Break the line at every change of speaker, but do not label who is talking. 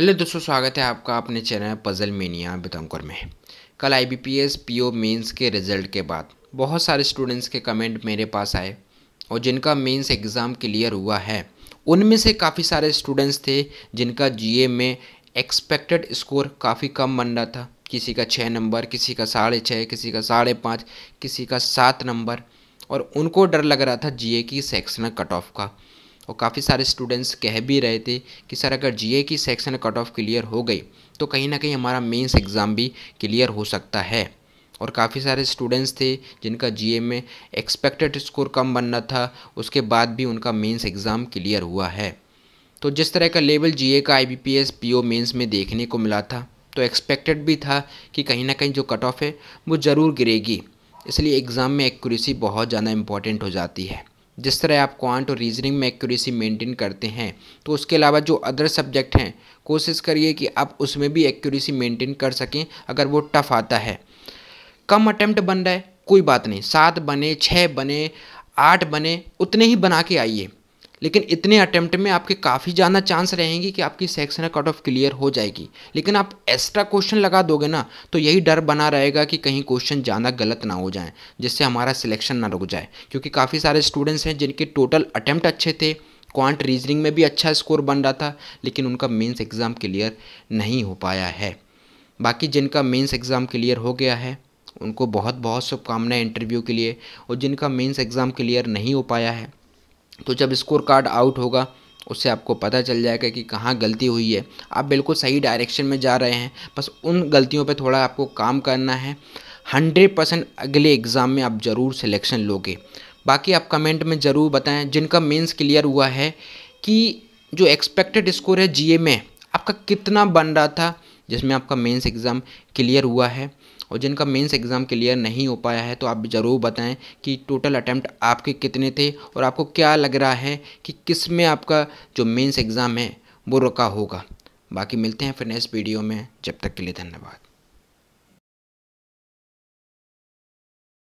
hello दोस्तों स्वागत है आपका अपने चैनल पजल मेनिया बितमकुर में कल I B P S P O mains के रिज़ल्ट के बाद बहुत सारे स्टूडेंट्स के कमेंट मेरे पास आए और जिनका मेंस एग्ज़ाम क्लियर हुआ है उनमें से काफ़ी सारे स्टूडेंट्स थे जिनका जीए में एक्सपेक्टेड स्कोर काफ़ी कम बन रहा था किसी का छः नंबर किसी का साढ़े छः किसी का साढ़े पाँच किसी का सात नंबर और उनको डर लग रहा था जीए की सेक्शनल कट ऑफ का और काफ़ी सारे स्टूडेंट्स कह भी रहे थे कि सर अगर जीए की सेक्शन कट ऑफ क्लियर हो गई तो कहीं ना कहीं हमारा मेंस एग्ज़ाम भी क्लियर हो सकता है और काफ़ी सारे स्टूडेंट्स थे जिनका जीए में एक्सपेक्टेड स्कोर कम बनना था उसके बाद भी उनका मेंस एग्ज़ाम क्लियर हुआ है तो जिस तरह का लेवल जीए का आईबीपीएस पीओ मेंस में देखने को मिला था तो एक्सपेक्टेड भी था कि कहीं ना कहीं जो कट ऑफ है वो ज़रूर गिरेगी इसलिए एग्ज़ाम में एक्यूरेसी बहुत ज़्यादा इम्पॉर्टेंट हो जाती है जिस तरह आप क्वांट और रीजनिंग में एक्यूरेसी मेंटेन करते हैं तो उसके अलावा जो अदर सब्जेक्ट हैं कोशिश करिए कि आप उसमें भी एक्यूरेसी मेंटेन कर सकें अगर वो टफ आता है कम अटैम्प्ट बन रहा है कोई बात नहीं सात बने छः बने आठ बने उतने ही बना के आइए लेकिन इतने अटैम्प्ट में आपके काफ़ी ज़्यादा चांस रहेंगे कि आपकी सेक्शन कट ऑफ क्लियर हो जाएगी लेकिन आप एक्स्ट्रा क्वेश्चन लगा दोगे ना तो यही डर बना रहेगा कि कहीं क्वेश्चन ज़्यादा गलत ना हो जाए जिससे हमारा सिलेक्शन ना रुक जाए क्योंकि काफ़ी सारे स्टूडेंट्स हैं जिनके टोटल अटैम्प्ट अच्छे थे क्वांट रीजनिंग में भी अच्छा स्कोर बन रहा था लेकिन उनका मेन्स एग्ज़ाम क्लियर नहीं हो पाया है बाकी जिनका मेन्स एग्ज़ाम क्लियर हो गया है उनको बहुत बहुत शुभकामनाएं इंटरव्यू के लिए और जिनका मेंस एग्ज़ाम क्लियर नहीं हो पाया है तो जब स्कोर कार्ड आउट होगा उससे आपको पता चल जाएगा कि कहाँ गलती हुई है आप बिल्कुल सही डायरेक्शन में जा रहे हैं बस उन गलतियों पे थोड़ा आपको काम करना है हंड्रेड परसेंट अगले एग्ज़ाम में आप ज़रूर सिलेक्शन लोगे बाकी आप कमेंट में ज़रूर बताएं जिनका मेंस क्लियर हुआ है कि जो एक्सपेक्टेड स्कोर है जीए में आपका कितना बन रहा था जिसमें आपका मेंस एग्ज़ाम क्लियर हुआ है और जिनका मेंस एग्ज़ाम क्लियर नहीं हो पाया है तो आप ज़रूर बताएं कि टोटल अटैम्प्ट आपके कितने थे और आपको क्या लग रहा है कि किस में आपका जो मेंस एग्ज़ाम है वो रुका होगा बाकी मिलते हैं फिर नेक्स्ट वीडियो में जब तक के लिए धन्यवाद